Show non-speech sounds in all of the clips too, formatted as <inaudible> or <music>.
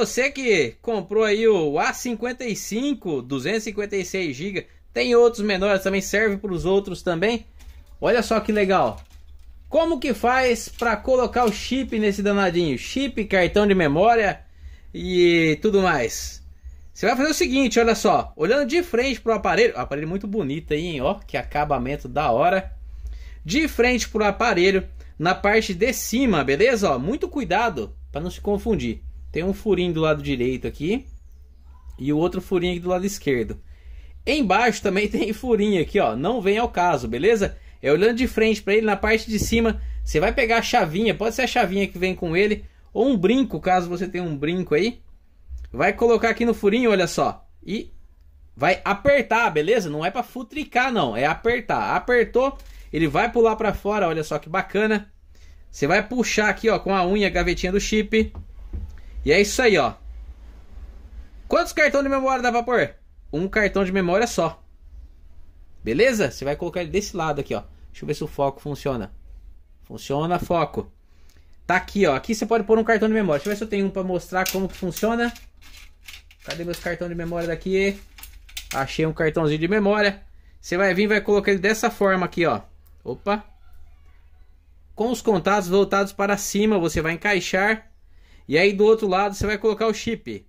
Você que comprou aí o A55, 256 GB, tem outros menores também, serve para os outros também. Olha só que legal. Como que faz para colocar o chip nesse danadinho? Chip, cartão de memória e tudo mais. Você vai fazer o seguinte, olha só. Olhando de frente para o aparelho, aparelho é muito bonito aí, hein? ó, que acabamento da hora. De frente para o aparelho, na parte de cima, beleza? Ó, muito cuidado para não se confundir. Tem um furinho do lado direito aqui e o outro furinho aqui do lado esquerdo. Embaixo também <laughs> tem furinho aqui, ó. Não vem ao caso, beleza? É olhando de frente para ele, na parte de cima, você vai pegar a chavinha, pode ser a chavinha que vem com ele, ou um brinco, caso você tenha um brinco aí. Vai colocar aqui no furinho, olha só, e vai apertar, beleza? Não é para futricar não, é apertar. Apertou, ele vai pular para fora, olha só que bacana. Você vai puxar aqui, ó, com a unha a gavetinha do chip. E é isso aí, ó. Quantos cartões de memória dá pra pôr? Um cartão de memória só. Beleza? Você vai colocar ele desse lado aqui, ó. Deixa eu ver se o foco funciona. Funciona, foco. Tá aqui, ó. Aqui você pode pôr um cartão de memória. Deixa eu ver se eu tenho um pra mostrar como que funciona. Cadê meus cartões de memória daqui? Achei um cartãozinho de memória. Você vai vir e vai colocar ele dessa forma aqui, ó. Opa. Com os contatos voltados para cima, você vai encaixar e aí do outro lado você vai colocar o chip.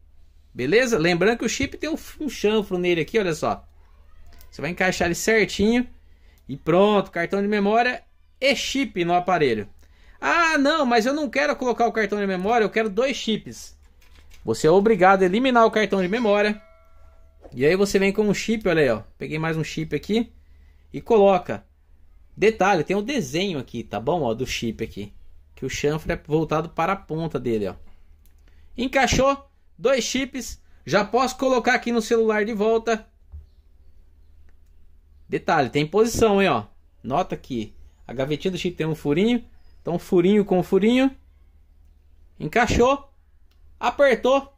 Beleza? Lembrando que o chip tem um, um chanfro nele aqui, olha só. Você vai encaixar ele certinho. E pronto, cartão de memória e chip no aparelho. Ah, não, mas eu não quero colocar o cartão de memória, eu quero dois chips. Você é obrigado a eliminar o cartão de memória. E aí você vem com um chip, olha aí, ó. Peguei mais um chip aqui e coloca. Detalhe, tem um desenho aqui, tá bom? Ó, do chip aqui. Que o chanfro é voltado para a ponta dele, ó. Encaixou, dois chips, já posso colocar aqui no celular de volta. Detalhe, tem posição, hein, ó. Nota que a gavetinha do chip tem um furinho, então furinho com furinho. Encaixou, apertou.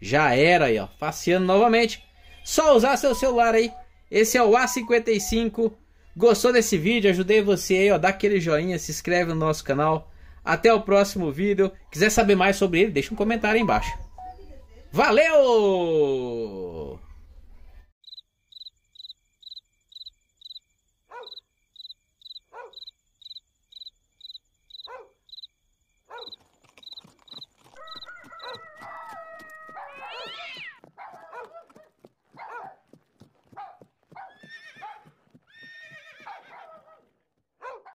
Já era aí, ó, faceando novamente. Só usar seu celular aí. Esse é o A55. Gostou desse vídeo? Ajudei você aí, ó, dá aquele joinha, se inscreve no nosso canal. Até o próximo vídeo. Quiser saber mais sobre ele, deixa um comentário aí embaixo. Valeu!